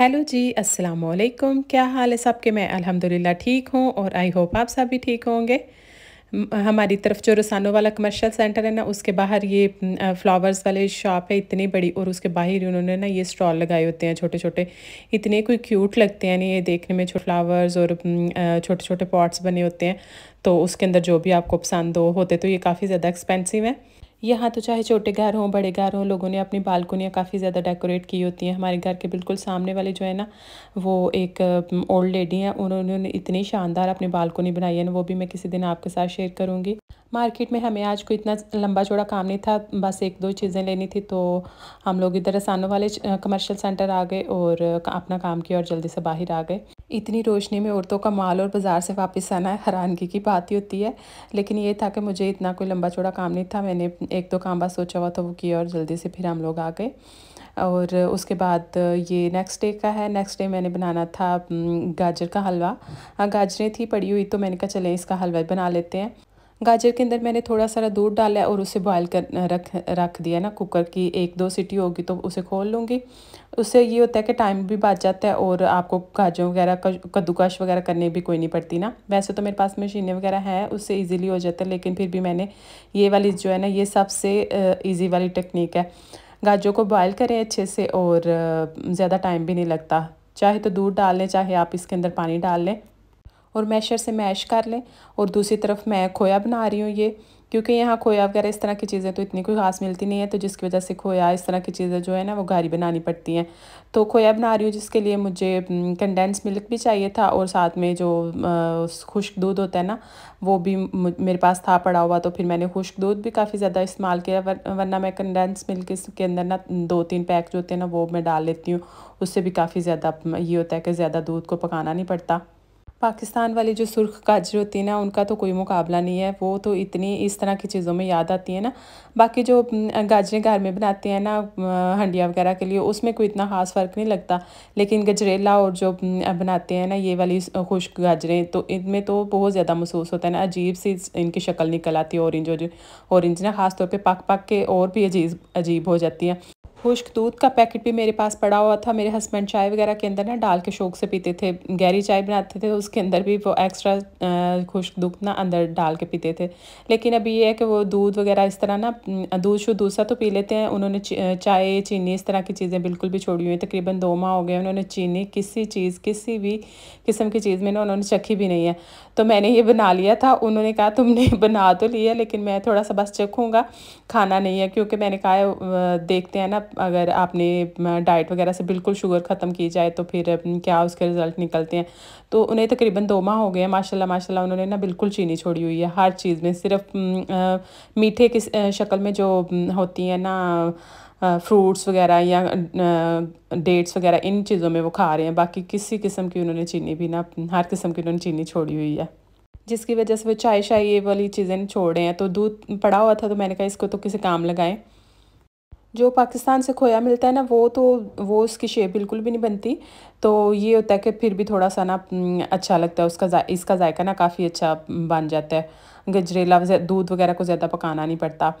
hello जी अस्सलाम वालेकुम क्या हाल है सबके मैं अल्हम्दुलिल्लाह ठीक हूँ और आई होप आप सब भी ठीक होंगे हमारी तरफ जो रसानों वाला कमर्शियल सेंटर है ना उसके बाहर ये फ्लावर्स वाले शॉप है इतनी बड़ी और उसके बाहर उन्होंने ना ये स्टॉल लगाए होते हैं छोटे छोटे इतने कोई क्यूट लगते हैं ये देखने में छोटे फ्लावर्स और छोटे छोटे पॉट्स बने होते हैं तो उसके अंदर जो भी आपको पसंद हो होते तो ये काफ़ी ज़्यादा एक्सपेंसिव है यहाँ तो चाहे छोटे घर हों बड़े घर हों लोगों ने अपनी बालकोनियाँ काफ़ी ज़्यादा डेकोरेट की होती हैं हमारे घर के बिल्कुल सामने वाले जो है ना वो एक ओल्ड लेडी हैं उन्होंने इतनी शानदार अपनी बालकोनी बनाई है ना वो भी मैं किसी दिन आपके साथ शेयर करूँगी मार्केट में हमें आज कोई इतना लंबा चौड़ा काम नहीं था बस एक दो चीज़ें लेनी थी तो हम लोग इधर रसानों वाले कमर्शियल सेंटर आ गए और अपना काम किया और जल्दी से बाहर आ गए इतनी रोशनी में औरतों का माल और बाज़ार से वापस आना है हैरानगी की बात ही होती है लेकिन ये था कि मुझे इतना कोई लंबा चौड़ा काम नहीं था मैंने एक दो काम बात सोचा हुआ था वो किया और जल्दी से फिर हम लोग आ गए और उसके बाद ये नेक्स्ट डे का है नेक्स्ट डे मैंने बनाना था गाजर का हलवा हाँ, गाजरें थी पड़ी हुई तो मैंने कहा चले इसका हलवा बना लेते हैं गाजर के अंदर मैंने थोड़ा सारा दूध डाला और उसे बॉयल कर रख रख दिया ना कुकर की एक दो सीटी होगी तो उसे खोल लूँगी उससे ये होता है कि टाइम भी बच जाता है और आपको गाजर वगैरह कद्दूकश वगैरह करने भी कोई नहीं पड़ती ना वैसे तो मेरे पास मशीनें वगैरह हैं उससे ईजिली हो जाता है लेकिन फिर भी मैंने ये वाली जो है ना ये सबसे ईजी वाली टेक्निक है गाजरों को बॉयल करें अच्छे से और ज़्यादा टाइम भी नहीं लगता चाहे तो दूध डाल लें चाहे आप इसके अंदर पानी डाल लें और मैशर से मैश कर लें और दूसरी तरफ मैं खोया बना रही हूँ ये क्योंकि यहाँ खोया वगैरह इस तरह की चीज़ें तो इतनी कोई खास मिलती नहीं है तो जिसकी वजह से खोया इस तरह की चीज़ें जो है ना वो घारी बनानी पड़ती हैं तो खोया बना रही हूँ जिसके लिए मुझे कंडेंस मिल्क भी चाहिए था और साथ में जो खुश्क दूध होता है ना वो भी मेरे पास था पड़ा हुआ तो फिर मैंने खुश्क दूध भी काफ़ी ज़्यादा इस्तेमाल किया वरना मैं कंडेंस मिल्क इसके अंदर ना दो तीन पैक जो होते हैं ना वो मैं डाल लेती हूँ उससे भी काफ़ी ज़्यादा ये होता है कि ज़्यादा दूध को पकाना नहीं पड़ता पाकिस्तान वाली जो सुर्ख गाजर होती है ना उनका तो कोई मुकाबला नहीं है वो तो इतनी इस तरह की चीज़ों में याद आती है ना बाकी जो गाजरें घर में बनाते हैं ना हंडिया वगैरह के लिए उसमें कोई इतना ख़ास फ़र्क नहीं लगता लेकिन गजरेला और जो बनाते हैं ना ये वाली खुश्क गाजरें तो इनमें तो बहुत ज़्यादा महसूस होता है ना अजीब सी इनकी शक्ल निकल आती है औरेंज और औरेंज ना ख़ासतौर पर पक पक के और भी अजीब अजीब हो जाती है खुश्क दूध का पैकेट भी मेरे पास पड़ा हुआ था मेरे हस्बैंड चाय वगैरह के अंदर ना डाल के शौक से पीते थे गहरी चाय बनाते थे तो उसके अंदर भी वो एक्स्ट्रा खुश्क दूध ना अंदर डाल के पीते थे लेकिन अभी ये है कि वो दूध वगैरह इस तरह ना दूध शुद्ध दूसरा तो पी लेते हैं उन्होंने चाय चीनी इस तरह की चीज़ें बिल्कुल भी छोड़ी हुई हैं तकरीबन दो माह हो गए उन्होंने चीनी किसी चीज़ किसी भी किस्म की चीज़ में ना उन्होंने चखी भी नहीं है तो मैंने ये बना लिया था उन्होंने कहा तुमने बना तो लिया लेकिन मैं थोड़ा सा बस चखूँगा खाना नहीं है क्योंकि मैंने कहा देखते हैं ना अगर आपने डाइट वगैरह से बिल्कुल शुगर ख़त्म की जाए तो फिर क्या उसके रिज़ल्ट निकलते हैं तो उन्हें तकरीबन दो माह हो गए हैं माशाल्लाह माशाल्लाह उन्होंने ना बिल्कुल चीनी छोड़ी हुई है हर चीज़ में सिर्फ मीठे की शक्ल में जो होती हैं ना फ्रूट्स वगैरह या डेट्स वगैरह इन चीज़ों में वो खा रहे हैं बाकी किसी किस्म की उन्होंने चीनी भी ना हर किस्म की उन्होंने चीनी छोड़ी हुई है जिसकी वजह से वो चाय शाय ये वाली चीज़ें छोड़ रहे हैं तो दूध पड़ा हुआ था तो मैंने कहा इसको तो किसी काम लगाएं जो पाकिस्तान से खोया मिलता है ना वो तो वो उसकी शेप बिल्कुल भी नहीं बनती तो ये होता है कि फिर भी थोड़ा सा ना हम्म, अच्छा लगता है उसका जा, इसका जायका ना काफ़ी अच्छा बन जाता है गजरेला दूध वगैरह को ज़्यादा पकाना नहीं पड़ता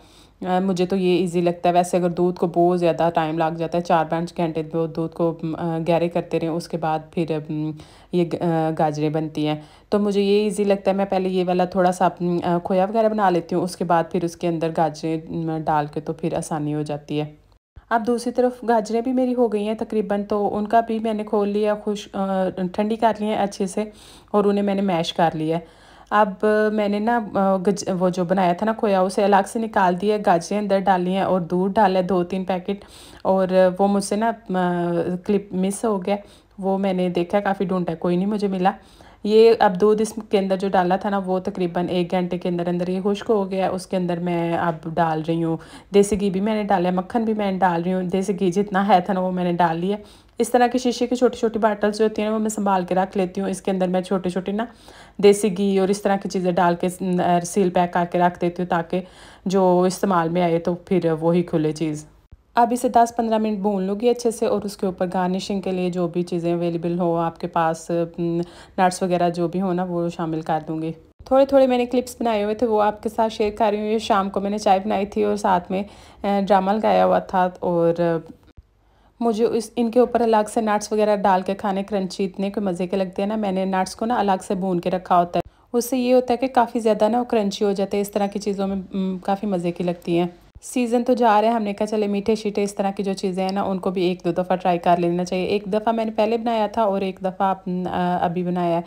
मुझे तो ये इजी लगता है वैसे अगर दूध को बहुत ज़्यादा टाइम लग जाता है चार पाँच घंटे दूध को गहरे करते रहें उसके बाद फिर ये गाजरें बनती हैं तो मुझे ये इजी लगता है मैं पहले ये वाला थोड़ा सा खोया वगैरह बना लेती हूँ उसके बाद फिर उसके अंदर गाजरें डाल के तो फिर आसानी हो जाती है अब दूसरी तरफ गाजरें भी मेरी हो गई हैं तकरीबन तो उनका भी मैंने खोल लिया खुश ठंडी कर ली है अच्छे से और उन्हें मैंने मैश कर लिया है अब मैंने ना गज वो जो बनाया था ना खोया उसे अलग से निकाल दिया गाजरें अंदर डाली हैं और दूध डाला दो तीन पैकेट और वो मुझसे ना क्लिप मिस हो गया वो मैंने देखा काफ़ी ढूंढा कोई नहीं मुझे मिला ये अब दूध इसके अंदर जो डाला था ना वो तकरीबन एक घंटे के अंदर अंदर ये खुश्क हो गया उसके अंदर मैं अब डाल रही हूँ देसी घी भी मैंने डाला मक्खन भी मैंने डाल रही हूँ देसी घी जितना है था ना वो मैंने डाल लिया इस तरह के शीशे की छोटी छोटी बाटल्स जो होती हैं वो मैं संभाल के रख लेती हूँ इसके अंदर मैं छोटे छोटे ना देसी घी और इस तरह की चीज़ें डाल के सील पैक करके रख देती हूँ ताकि जो इस्तेमाल में आए तो फिर वही खुले चीज़ अब इसे 10-15 मिनट भून लूँगी अच्छे से और उसके ऊपर गार्निशिंग के लिए जो भी चीज़ें अवेलेबल हो आपके पास नट्स वगैरह जो भी हो ना वो शामिल कर दूँगी थोड़े थोड़े मैंने क्लिप्स बनाए हुए थे वो आपके साथ शेयर कर रही हूँ ये शाम को मैंने चाय बनाई थी और साथ में ड्रामा लगाया हुआ था और मुझे इस इनके ऊपर अलग से नट्स वगैरह डाल के खाने क्रंची इतने के मज़े के लगते हैं ना मैंने नट्स को ना अलग से भून के रखा होता है उससे ये होता है कि काफ़ी ज़्यादा ना वो क्रंची हो जाते हैं इस तरह की चीज़ों में काफ़ी मज़े की लगती हैं सीज़न तो जा रहा है हमने कहा चले मीठे शीठे इस तरह की जो चीज़ें हैं ना उनको भी एक दो दफ़ा ट्राई कर लेना चाहिए एक दफ़ा मैंने पहले बनाया था और एक दफ़ा अभी बनाया है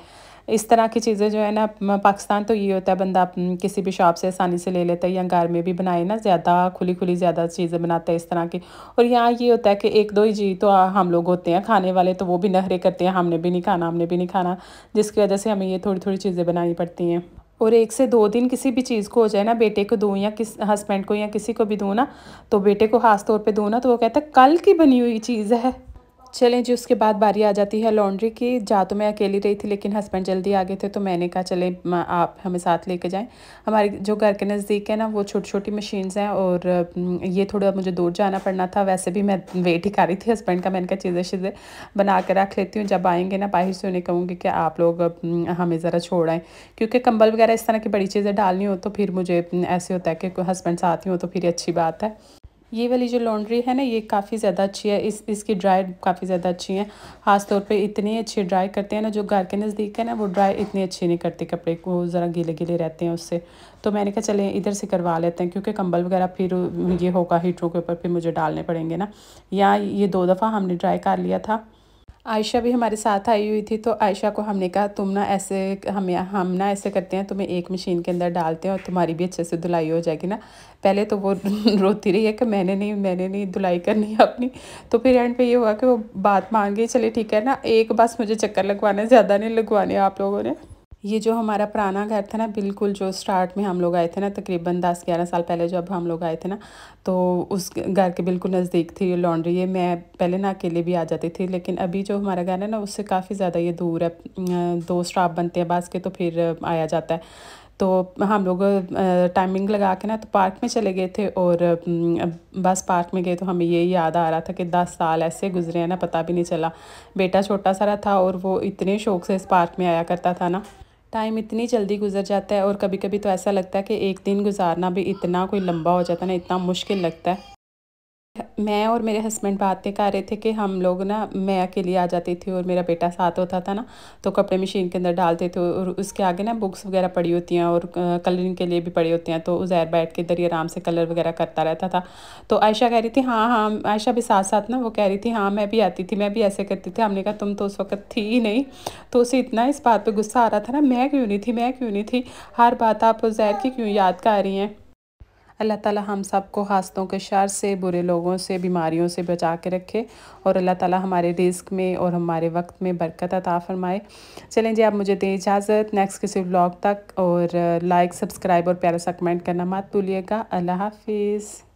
इस तरह की चीज़ें जो है ना पाकिस्तान तो ये होता है बंदा किसी भी शॉप से आसानी से ले लेता है या घर में भी बनाए ना ज़्यादा खुली खुली ज़्यादा चीज़ें बनाते हैं इस तरह की और यहाँ ये होता है कि एक दो ही जी तो हम लोग होते हैं खाने वाले तो वो भी नखरे करते हैं हमने भी नहीं खाना हमने भी नहीं खाना जिसकी वजह से हमें ये थोड़ी थोड़ी चीज़ें बनानी पड़ती हैं और एक से दो दिन किसी भी चीज़ को हो जाए ना बेटे को दूँ या किस हस्बैंड को या किसी को भी दूँ ना तो बेटे को खास तौर पे दूँ ना तो वो कहता है कल की बनी हुई चीज़ है चलें जी उसके बाद बारी आ जाती है लॉन्ड्री की जा तो मैं अकेली रही थी लेकिन हस्बैंड जल्दी आ गए थे तो मैंने कहा चले आप हमें साथ लेके जाएं हमारे जो घर के नज़दीक है ना वो छोटी छोटी मशीन्स हैं और ये थोड़ा मुझे दूर जाना पड़ना था वैसे भी मैं वेट ही कर रही थी हस्बैंड का मैंने कहा चीज़ें शीज़ें बना कर रख लेती हूँ जब आएँगे ना बाहर से उन्हें कहूँगी कि आप लोग हमें ज़रा छोड़ आएँ क्योंकि कंबल वगैरह इस तरह की बड़ी चीज़ें डालनी हो तो फिर मुझे ऐसे होता है कि हस्बैंड साथ ही हो तो फिर अच्छी बात है ये वाली जो लॉन्ड्री है ना ये काफ़ी ज़्यादा अच्छी है इस इसकी ड्राई काफ़ी ज़्यादा अच्छी है ख़ासतौर पे इतनी अच्छी ड्राई करते हैं ना जो घर के नज़दीक है ना वो ड्राई इतनी अच्छी नहीं करते कपड़े को ज़रा गीले गीले रहते हैं उससे तो मैंने कहा चले इधर से करवा लेते हैं क्योंकि कंबल वगैरह फिर ये होगा हीटरों के ऊपर फिर मुझे डालने पड़ेंगे ना यहाँ ये दो दफ़ा हमने ड्राई कर लिया था आयशा भी हमारे साथ आई हुई थी तो आयशा को हमने कहा तुम ना ऐसे हम हम ना ऐसे करते हैं तुम्हें एक मशीन के अंदर डालते हैं और तुम्हारी भी अच्छे से धुलाई हो जाएगी ना पहले तो वो रोती रही है कि मैंने नहीं मैंने नहीं धुलाई करनी अपनी तो फिर एंड पे ये हुआ कि वो बात मान गई चले ठीक है ना एक बस मुझे चक्कर लगवाना ज़्यादा नहीं लगवाने आप लोगों ने ये जो हमारा पुराना घर था ना बिल्कुल जो स्टार्ट में हम लोग आए थे ना तकरीबन दस ग्यारह साल पहले जब हम लोग आए थे ना तो उस घर के बिल्कुल नज़दीक थी ये लॉन्ड्री ये मैं पहले ना अकेले भी आ जाती थी लेकिन अभी जो हमारा घर है ना उससे काफ़ी ज़्यादा ये दूर है अं, दो स्टाफ बनते हैं बस के तो फिर आया जाता है तो हम लोग टाइमिंग लगा के ना तो पार्क में चले गए थे और अं, बस पार्क में गए तो हमें ये याद आ रहा था कि दस साल ऐसे गुजरे हैं ना पता भी नहीं चला बेटा छोटा सारा था और वो इतने शौक से इस पार्क में आया करता था ना टाइम इतनी जल्दी गुजर जाता है और कभी कभी तो ऐसा लगता है कि एक दिन गुजारना भी इतना कोई लंबा हो जाता है ना इतना मुश्किल लगता है मैं और मेरे हस्बैंड बातें कर रहे थे कि हम लोग ना मैं अकेली आ जाती थी और मेरा बेटा साथ होता था ना तो कपड़े मशीन के अंदर डालते थे और उसके आगे ना बुक्स वगैरह पड़ी होती हैं और कलरिंग के लिए भी पड़ी होती हैं तो उजैर बैठ के इधर ही आराम से कलर वगैरह करता रहता था तो आयशा कह रही थी हाँ हाँ आयशा भी साथ साथ ना वो कह रही थी हाँ मैं भी आती थी मैं भी ऐसे करती थी हमने कहा तुम तो उस वक्त थी ही नहीं तो उसे इतना इस बात पर गुस्सा आ रहा था ना मैं क्यों नहीं थी मैं क्यों नहीं थी हर बात आप उजैर की क्यों याद कर रही हैं अल्लाह ताला हम सबको हादसों के शर से बुरे लोगों से बीमारियों से बचा के रखे और अल्लाह ताला हमारे रिस्क में और हमारे वक्त में बरकत अता फरमाए चलें जी आप मुझे दें इजाज़त नेक्स्ट किसी ब्लॉग तक और लाइक सब्सक्राइब और प्यारा सा कमेंट करना मत भूलिएगा अल्लाह हाफिज़